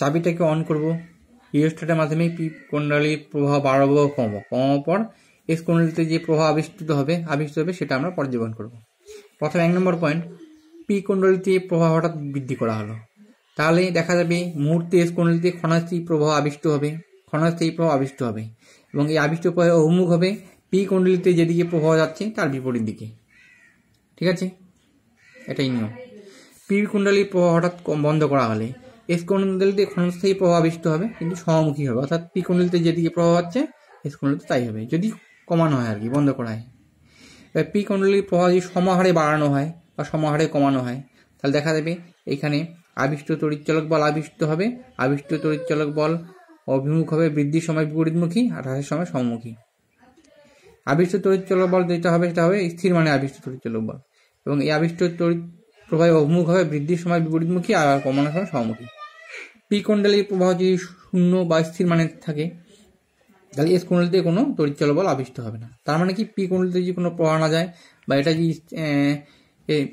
চাবিটাকে on করব ইলেকট্রেটের মাধ্যমে P কুণ্ডলীর প্রবাহ বাড়াবো কম কমার পর এস কুণ্ডলিতে যে প্রবাহ আবিষ্কৃত হবে আবিষ্কৃত হবে সেটা আমরা পর্যবেক্ষণ করব প্রথমে এক নম্বর পয়েন্ট পি কুণ্ডলিতে প্রবাহ হঠাৎ বৃদ্ধি করা হলো তাহলে দেখা যাবে মুহূর্তে এস কুণ্ডলিতে ক্ষণাস্থি প্রবাহ আবিষ্ট হবে ক্ষণাস্থায়ী প্রবাহ আবিষ্ট হবে এবং এই আবিষ্ট প্রবাহ অভিমুখ হবে পি কুণ্ডলিতে যেদিকে প্রবাহ যাচ্ছে তার বিপরীত দিকে ঠিক আছে এটাই নিয়ম পি কুণ্ডলীর প্রবাহ হঠাৎ বন্ধ করা হলে এসকোণালিতে ক্ষণস্থায়ী প্রভাব বিষ্ট হবে কিন্তু সহমুখী হবে অর্থাৎ পিকোণালিতে যেদিকে প্রভাব আছে এসকোণালিতে তাই হবে যদি কমানো হয় আর কি বন্ধ করা হয় এবার পিকোণালির প্রভাব যদি সমাহারে বাড়ানো হয় বা সমাহারে কমানো হয় তাহলে দেখা যাবে এখানে আবিষ্ট তড়িৎচালক বল আবিষ্ট হবে আবিষ্ট তড়িৎচালক বল অভিমুখ হবে বৃদ্ধির সময় বিপরীতমুখী আর হ্রাসের সময় সমমুখী আবিষ্ট তড়িৎচালক বল যেটা হবে সেটা হবে স্থির মানে আবিষ্ট তড়িৎচালক বল এবং এই আবিষ্ট তড়িৎ প্রভাবে অভিমুখ হবে বৃদ্ধির সময় বিপরীতমুখী আর কমানোর সময় সমমুখী পিকুণ্ডলীর প্রবাহ যদি শূন্য বা স্থির মানে থাকে তাহলে এস কুণ্ডলিতে কোনো তড়িৎ চলবল আবিষ্ট হবে না তার মানে কি পি কুণ্ডলিতে যদি কোনো প্রবাহ না যায় বা এটা যদি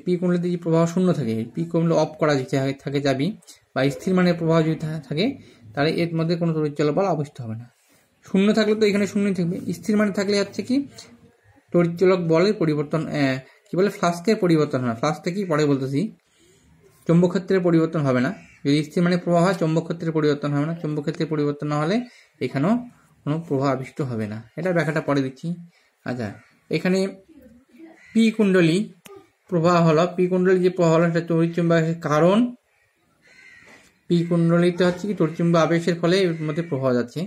পি কুণ্ডলিতে যদি প্রবাহ শূন্য থাকে পি কুণ্ডলি অফ করা যদি থাকে যাবি বা স্থির মানের প্রবাহ যদি থাকে তাহলে এর মধ্যে কোনো তড়িৎ চলবল আবিষ্ট হবে না শূন্য থাকলে তো এখানে শূন্যই থাকবে স্থির মানে থাকলে হচ্ছে কি তড়িৎ চলক বলের পরিবর্তন কি বলে ফ্লাস্কের পরিবর্তন হয় ফ্লাস্কটা কি পরে বলতেছি চুম্বক্ষেত্রের পরিবর্তন হবে না যদি স্থির মানে প্রবাহ হয় চৌম্বকক্ষেত্রের পরিবর্তন হবে না চুম্বক্ষেত্রের পরিবর্তন না হলে এখানেও কোনো প্রভাব আবিষ্ট হবে না এটা ব্যাখ্যাটা পরে দিচ্ছি আচ্ছা এখানে পি কুণ্ডলী প্রবাহ হলো পি কুণ্ডলী যে প্রবাহ হলো সেটা তড়িৎচুম্বকের কারণ পি কুণ্ডলিতে হচ্ছে কি তড়িৎচুম্ব আবেশের ফলে এর মধ্যে প্রবাহ যাচ্ছে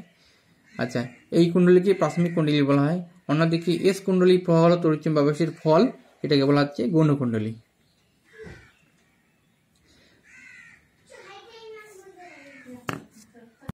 আচ্ছা এই কুণ্ডলীকে প্রাথমিক কুণ্ডলী বলা হয় অন্যদিকে এস কুণ্ডলী প্রবাহ হলো তড়িৎচুম্ব আবেশের ফল এটাকে বলা হচ্ছে গৌণ কুণ্ডলী